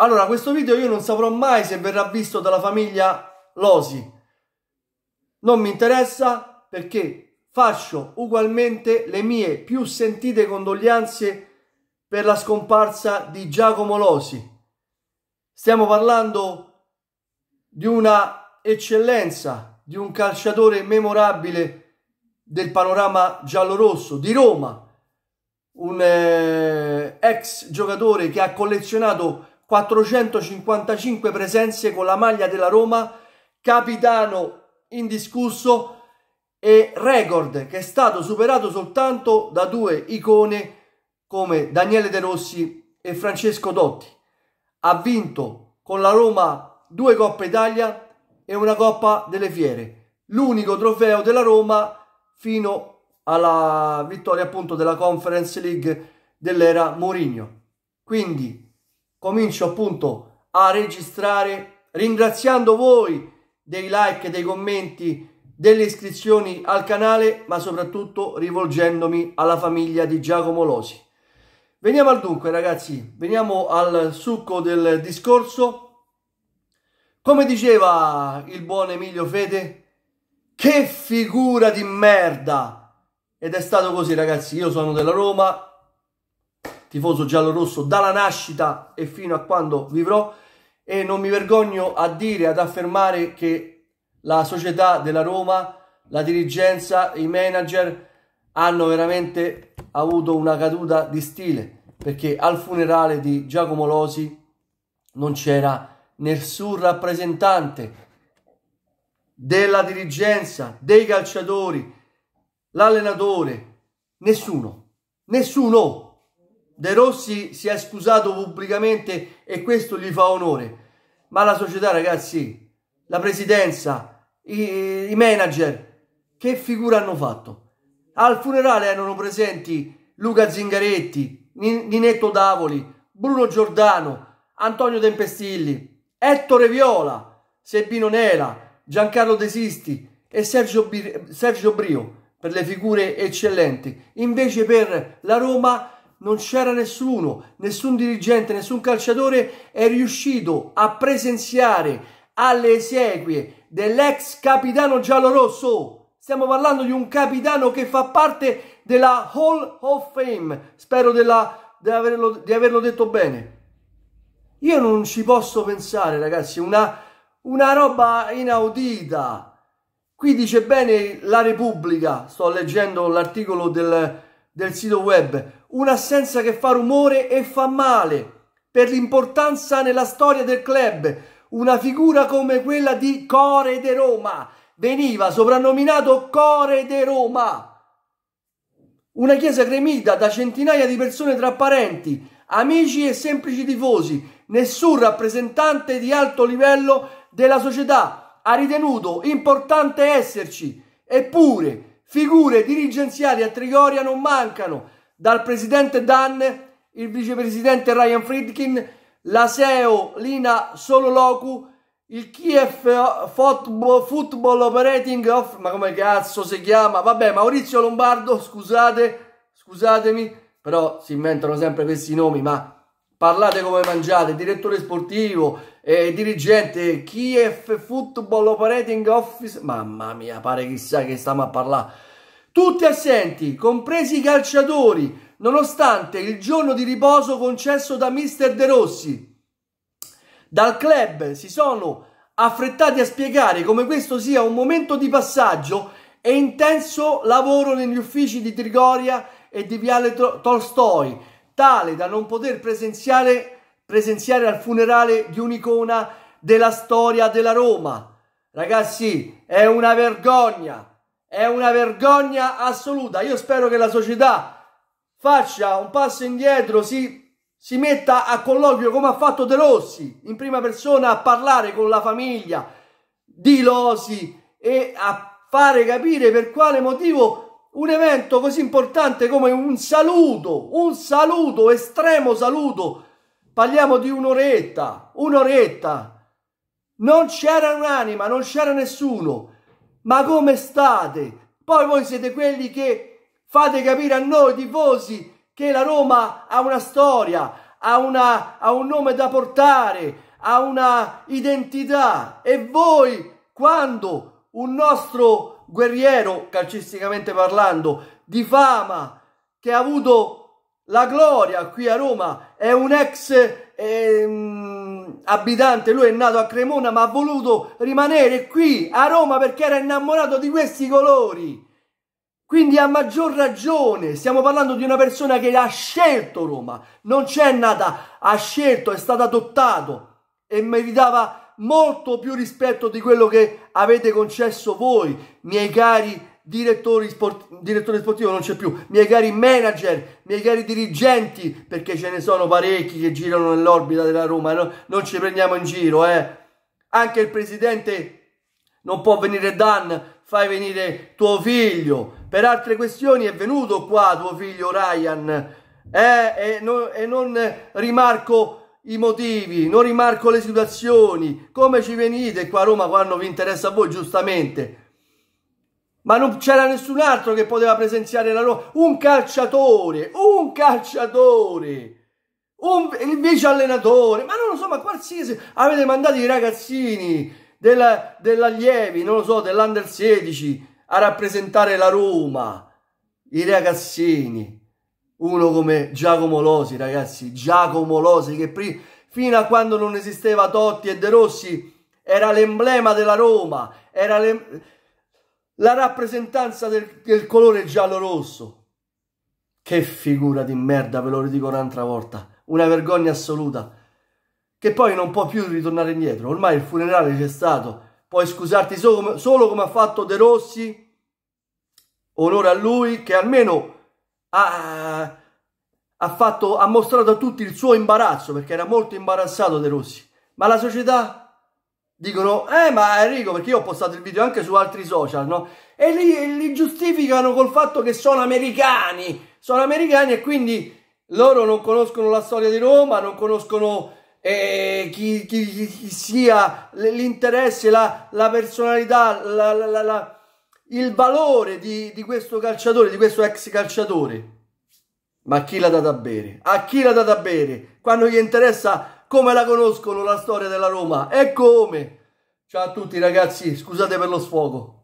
Allora, questo video io non saprò mai se verrà visto dalla famiglia Losi. Non mi interessa perché faccio ugualmente le mie più sentite condoglianze per la scomparsa di Giacomo Losi. Stiamo parlando di una eccellenza, di un calciatore memorabile del panorama giallorosso di Roma, un eh, ex giocatore che ha collezionato 455 presenze con la maglia della Roma, capitano indiscusso e record che è stato superato soltanto da due icone come Daniele De Rossi e Francesco Dotti. Ha vinto con la Roma due Coppe Italia e una Coppa delle Fiere, l'unico trofeo della Roma fino alla vittoria appunto della Conference League dell'era Mourinho. Quindi comincio appunto a registrare ringraziando voi dei like, dei commenti, delle iscrizioni al canale, ma soprattutto rivolgendomi alla famiglia di Giacomo Losi. Veniamo al dunque ragazzi, veniamo al succo del discorso. Come diceva il buon Emilio Fede, che figura di merda! Ed è stato così ragazzi, io sono della Roma, tifoso giallorosso dalla nascita e fino a quando vivrò e non mi vergogno a dire, ad affermare che la società della Roma, la dirigenza, i manager hanno veramente avuto una caduta di stile perché al funerale di Giacomo Losi non c'era nessun rappresentante della dirigenza, dei calciatori, l'allenatore, nessuno, nessuno. De Rossi si è scusato pubblicamente e questo gli fa onore. Ma la società, ragazzi, la presidenza, i, i manager, che figura hanno fatto? Al funerale erano presenti Luca Zingaretti, Ninetto Davoli, Bruno Giordano, Antonio Tempestilli, Ettore Viola, Sebino Nela, Giancarlo De Sisti e Sergio, Sergio Brio per le figure eccellenti. Invece per la Roma non c'era nessuno, nessun dirigente, nessun calciatore è riuscito a presenziare alle esequie dell'ex capitano giallorosso. Stiamo parlando di un capitano che fa parte della Hall of Fame. Spero della, di, averlo, di, averlo, detto bene. Io non ci posso pensare, ragazzi, una, una roba inaudita. Qui dice bene la Repubblica, sto leggendo l'articolo del, del sito web un'assenza che fa rumore e fa male per l'importanza nella storia del club. Una figura come quella di Core de Roma veniva soprannominato Core de Roma. Una chiesa gremita da centinaia di persone tra parenti, amici e semplici tifosi. Nessun rappresentante di alto livello della società ha ritenuto importante esserci. Eppure, figure dirigenziali a Trigoria non mancano dal presidente Dan, il vicepresidente Ryan Friedkin, la SEO Lina Sololoku, il Kiev Football, Operating Off, ma come cazzo si chiama? Vabbè, Maurizio Lombardo, scusate, scusatemi, però si inventano sempre questi nomi, ma parlate come mangiate, direttore sportivo, eh, dirigente, Kiev Football Operating Office, mamma mia, pare chissà che stiamo a parlare tutti assenti, compresi i calciatori, nonostante il giorno di riposo concesso da mister De Rossi. Dal club si sono affrettati a spiegare come questo sia un momento di passaggio e intenso lavoro negli uffici di Trigoria e di Viale Tolstoi, tale da non poter presenziare, presenziare al funerale di un'icona della storia della Roma. Ragazzi, è una vergogna. È una vergogna assoluta. Io spero che la società faccia un passo indietro, si, si metta a colloquio come ha fatto De Rossi, in prima persona a parlare con la famiglia di Losi e a fare capire per quale motivo un evento così importante come un saluto, un saluto, estremo saluto. Parliamo di un'oretta, un'oretta. Non c'era un'anima, non c'era nessuno ma come state? Poi voi siete quelli che fate capire a noi tifosi che la Roma ha una storia, ha, una, ha un nome da portare, ha una identità e voi quando un nostro guerriero, calcisticamente parlando, di fama, che ha avuto la gloria qui a Roma, è un ex abitante, lui è nato a Cremona ma ha voluto rimanere qui a Roma perché era innamorato di questi colori. Quindi a maggior ragione stiamo parlando di una persona che ha scelto Roma, non c'è nata, ha scelto, è stato adottato e meritava molto più rispetto di quello che avete concesso voi, miei cari direttori, sport, direttore sportivo non c'è più, miei cari manager, miei cari dirigenti, perché ce ne sono parecchi che girano nell'orbita della Roma, no? non ci prendiamo in giro, eh. Anche il presidente non può venire Dan, fai venire tuo figlio. Per altre questioni è venuto qua tuo figlio Ryan, eh, e, non, e non rimarco i motivi, non rimarco le situazioni. Come ci venite qua a Roma quando vi interessa a voi, giustamente? ma non c'era nessun altro che poteva presenziare la Roma. Un calciatore, un calciatore, un, il vice allenatore, ma non lo so, ma qualsiasi. Avete mandato i ragazzini della, dell'allievi, non lo so, dell'under 16 a rappresentare la Roma. I ragazzini, uno come Giacomo Losi, ragazzi, Giacomo Losi che prima fino a quando non esisteva Totti e De Rossi era l'emblema della Roma, era l'emblema la rappresentanza del, del colore giallo-rosso. Che figura di merda, ve lo ridico un'altra volta. Una vergogna assoluta. Che poi non può più ritornare indietro. Ormai il funerale c'è stato. Puoi scusarti solo come, solo come ha fatto De Rossi. Onore a lui che almeno ha, ha, fatto, ha mostrato a tutti il suo imbarazzo perché era molto imbarazzato De Rossi. Ma la società dicono eh ma Enrico perché io ho postato il video anche su altri social no e li, li giustificano col fatto che sono americani sono americani e quindi loro non conoscono la storia di Roma non conoscono eh, chi, chi, chi, sia l'interesse la, la personalità la, la, il valore di, di questo calciatore di questo ex calciatore ma a chi l'ha data a bere a chi l'ha data a bere quando gli interessa come la conoscono la storia della Roma e come. Ciao a tutti ragazzi, scusate per lo sfogo.